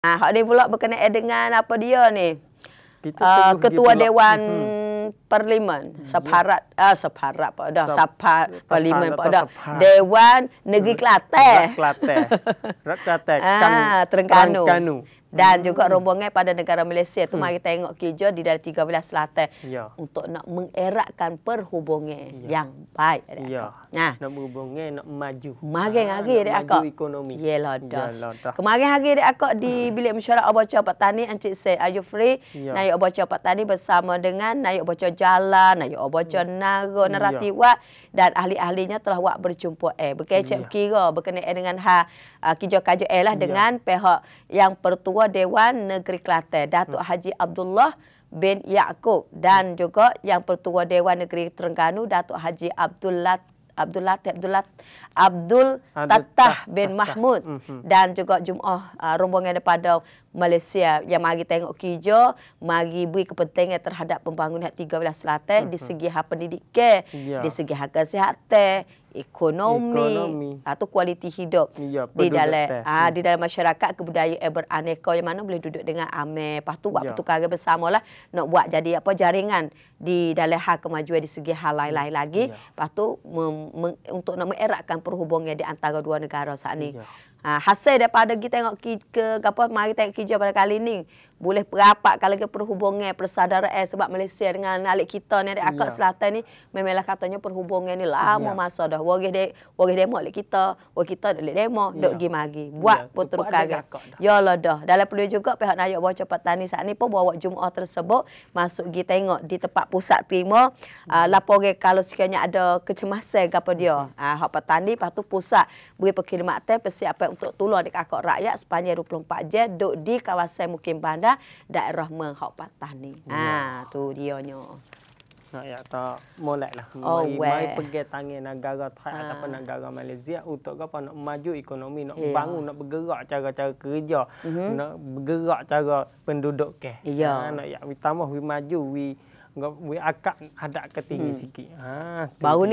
Ah, hak ni pula berkenaan dengan apa dia ni? Kita uh, ketua dewan hmm. parlimen separat ah yeah. uh, separat pak dah separat parlimen pak dah dewan negeri kelate kelate kelate ah, terengganu dan hmm. juga rombongan pada negara Malaysia tu hmm. mari tengok kerja di Tiga Belas selatan ya. untuk nak mengeratkan perhubungan ya. yang baik dia ya. nah nak berhubungan nak maju kemarin ha, ah, hari dia akak ekonomi yalah dah kemarin hari dia akak di hmm. bilik mesyuarat obaca Tani encik say are you free ya. naik obaca petani bersama dengan naik obaca jalan naik obaca hmm. Ya. naga naratiwat ya. dan ahli-ahlinya telah buat berjumpa eh berkecek ya. kira berkenaan dengan ha uh, kerja kajo eh lah ya. dengan pihak yang pertua Ketua Dewan Negeri Kelantan Datuk hmm. Haji Abdullah bin Yaakob dan juga yang Pertua Dewan Negeri Terengganu Datuk Haji Abdullah Abdul Latif Abdul Abdul Tatah bin Mahmud mhm. dan juga jumaah rombongan daripada Malaysia yang mari tengok kijo mari beri kepentingan terhadap pembangunan tiga belas selatan di mhm. segi hak pendidikan di ya. segi hak kesihatan ekonomi, ekonomi. atau kualiti hidup ya, di dalam ah di dalam masyarakat kebudayaan beraneka yang mana boleh duduk dengan ame, lepas tu buat ya. pertukaran bersamalah nak buat jadi apa jaringan di dalam hal kemajuan di segi hal lain-lain lagi ya. lepas untuk nak mengeratkan perhubungan di antara dua negara saat ni ya. Ha, hasil daripada kita tengok ke, ke apa mari tengok kerja pada kali ni boleh berapak kalau ke perhubungan persaudaraan eh, sebab Malaysia dengan nalik kita ni di Akak ya. Selatan ni memanglah katanya perhubungan ni lama ya. masa dah boleh de boleh demo lek kita boleh kita lek demo ya. dok gimagi buat ya. pertukaran ya lah dah dalam perlu juga pihak nayak bawa cepat tani saat ni pun bawa jumaat tersebut masuk gi tengok di tempat pusat prima ya. uh, ah, laporan kalau sekiranya ada kecemasan apa dia ya. ah ya. uh, hak petani patu pusat beri perkhidmatan persiapan untuk tolong dekat akak rakyat sepanjang 24 jam duk di kawasan Mukim Bandar daerah Mengkok Patah ni. Ha tu dianya. Nak ya ta molek lah. Oh, mai way. mai pergi tangi negara Thai ha. ataupun negara Malaysia untuk apa nak maju ekonomi, nak yeah. bangun, nak bergerak cara-cara kerja, mm-hmm. nak bergerak cara penduduk ke. Yeah. Ya. nak ya utama wi maju wi ngap wi akak hadak ke tinggi hmm. sikit. Ha. Baru ni